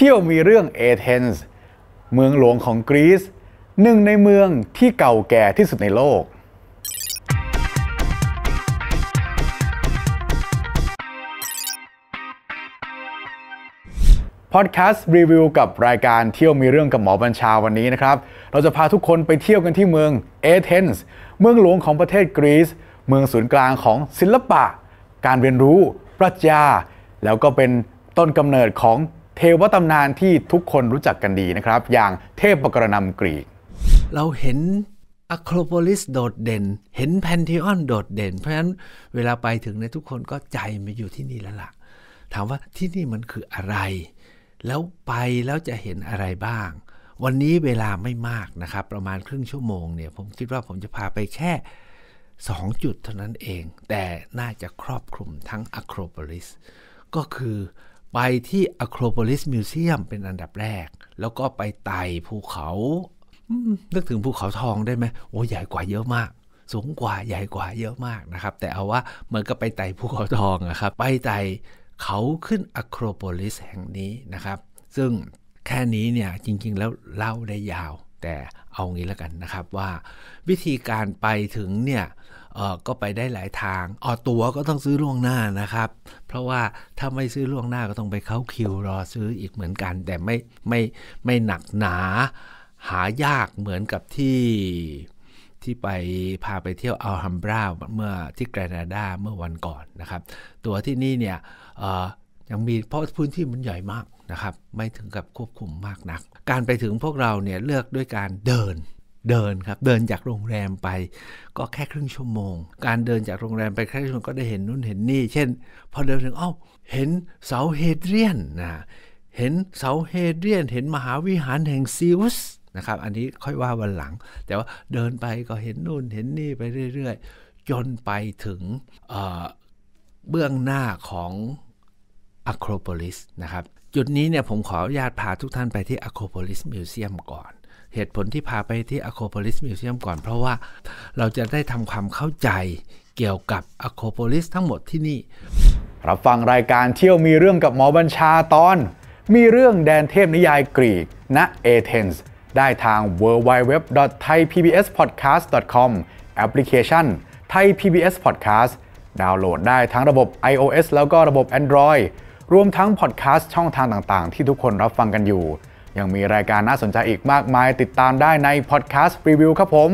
เที่ยวมีเรื่องเอเธนส์ เมืองหลวงของกรีซหนึ่งในเมืองที่เก่าแก่ที่สุดในโลกพอดแคสต์รีวิวกับรายการเที่ยวมีเรื่องกับหมอบัญชาวันนี้นะครับเราจะพาทุกคนไปเที่ยวกันที่เมืองเอเธนส์เมืองหลวงของประเทศกรีซเมืองศูนย์กลางของศิลปะ การเรียนรู้ ปรัชญาแล้วก็เป็นต้นกำเนิดของเทวตำนานที่ทุกคนรู้จักกันดีนะครับ อย่างเทพกรณำกรีกเราเห็นอะโครโพลิสโดดเด่นเห็นแพนเทออนโดดเด่น เพราะฉะนั้น เวลาไปถึงเนี่ยทุกคนก็ใจมาอยู่ที่นี่แล้วล่ะ ถามว่าที่นี่มันคืออะไร แล้วไปแล้วจะเห็นอะไรบ้าง วันนี้เวลาไม่มากนะครับ ประมาณครึ่งชั่วโมงเนี่ย ผมคิดว่าผมจะพาไปแค่ 2 จุดเท่านั้นเอง แต่น่าจะครอบคลุมทั้งอะโครโพลิสก็คือไปที่ Acropolis Museum เป็นอันดับแรก แล้วก็ไปไต่ภูเขา นึกถึงภูเขาทองได้ไหมโอ้ใหญ่กว่าเยอะมาก สูงกว่าใหญ่กว่าเยอะมากนะครับ แต่เอาว่าเหมือนกับไปไต่ภูเขาทองนะครับ ไปไต่เขาขึ้นอะโครโพลิสแห่งนี้นะครับ ซึ่งแค่นี้เนี่ย จริงๆแล้วเล่าได้ยาวแต่เอางี้แล้วกันนะครับว่าวิธีการไปถึงเนี่ยก็ไปได้หลายทางอ๋อตั๋วก็ต้องซื้อล่วงหน้านะครับ เพราะว่าถ้าไม่ซื้อล่วงหน้าก็ต้องไปเข้าคิวรอซื้ออีกเหมือนกัน แต่ไม่ไม่ไม่หนักหนาหายากเหมือนกับที่ที่ไปพาไปเที่ยวอัลฮัมบราเมื่อที่แกรนาดาเมื่อวันก่อนนะครับตั๋วที่นี่เนี่ยยังมีเพราะพื้นที่มันใหญ่มากนะครับไม่ถึงกับควบคุมมากนัก การไปถึงพวกเราเนี่ยเลือกด้วยการเดินเดินครับเดินจากโรงแรมไป ก็แค่ครึ่งชั่วโมง การเดินจากโรงแรมไปแค่ครึ่งชั่วโมงก็ได้เห็นนู่นเห็นนี่เช่นพอเดินถึงอ้าเห็นเสาเฮเดรียนนะเห็นเสาเฮเดรียนเห็นมหาวิหารแห่งซิวส์นะครับอันนี้ค่อยว่าวันหลัง แต่ว่าเดินไปก็เห็นนู่นเห็นนี่ไปเรื่อยๆจนไปถึงเบื้องหน้าของอะโครโพลิสนะครับ จุดนี้เนี่ยผมขออนุญาตพาทุกท่านไปที่อะโครโพลิสมิวเซียมก่อน เหตุผลที่พาไปที่อะโครโพลิสมิวเซียมก่อน เพราะว่าเราจะได้ทำความเข้าใจเกี่ยวกับอะโครโพลิสทั้งหมดที่นี่ รับฟังรายการเที่ยวมีเรื่องกับหมอบัญชาตอน มีเรื่องแดนเทพนิยายกรีกณเอเธนส์ได้ทาง www.thaipbspodcast.com แอปพลิเคชัน Thai PBS Podcast ดาวน์โหลดได้ทั้งระบบ iOS แล้วก็ระบบ Android รวมทั้งพอดแคสต์ช่องทางต่าง ๆ ที่ทุกคนรับฟังกันอยู่ ยังมีรายการน่าสนใจอีกมากมายติดตามได้ในพอดแคสต์รีวิวครับผม